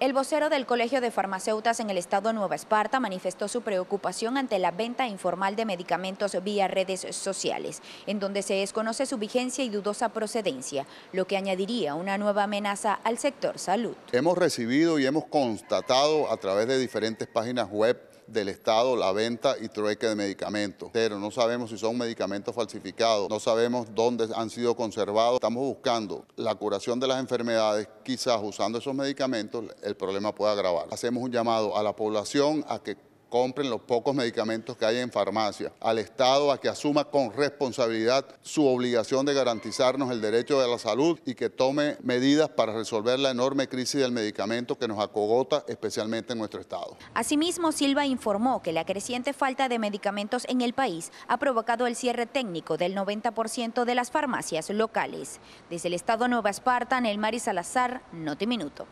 El vocero del Colegio de Farmacéutas en el estado Nueva Esparta manifestó su preocupación ante la venta informal de medicamentos vía redes sociales, en donde se desconoce su vigencia y dudosa procedencia, lo que añadiría una nueva amenaza al sector salud. Hemos recibido y hemos constatado a través de diferentes páginas web del Estado la venta y trueque de medicamentos. Pero no sabemos si son medicamentos falsificados, no sabemos dónde han sido conservados. Estamos buscando la curación de las enfermedades, quizás usando esos medicamentos, el problema puede agravar. Hacemos un llamado a la población a que compren los pocos medicamentos que hay en farmacia, al Estado a que asuma con responsabilidad su obligación de garantizarnos el derecho de la salud y que tome medidas para resolver la enorme crisis del medicamento que nos acogota especialmente en nuestro Estado. Asimismo, Silva informó que la creciente falta de medicamentos en el país ha provocado el cierre técnico del 90% de las farmacias locales. Desde el Estado Nueva Esparta, Nelmari Salazar, Notiminuto.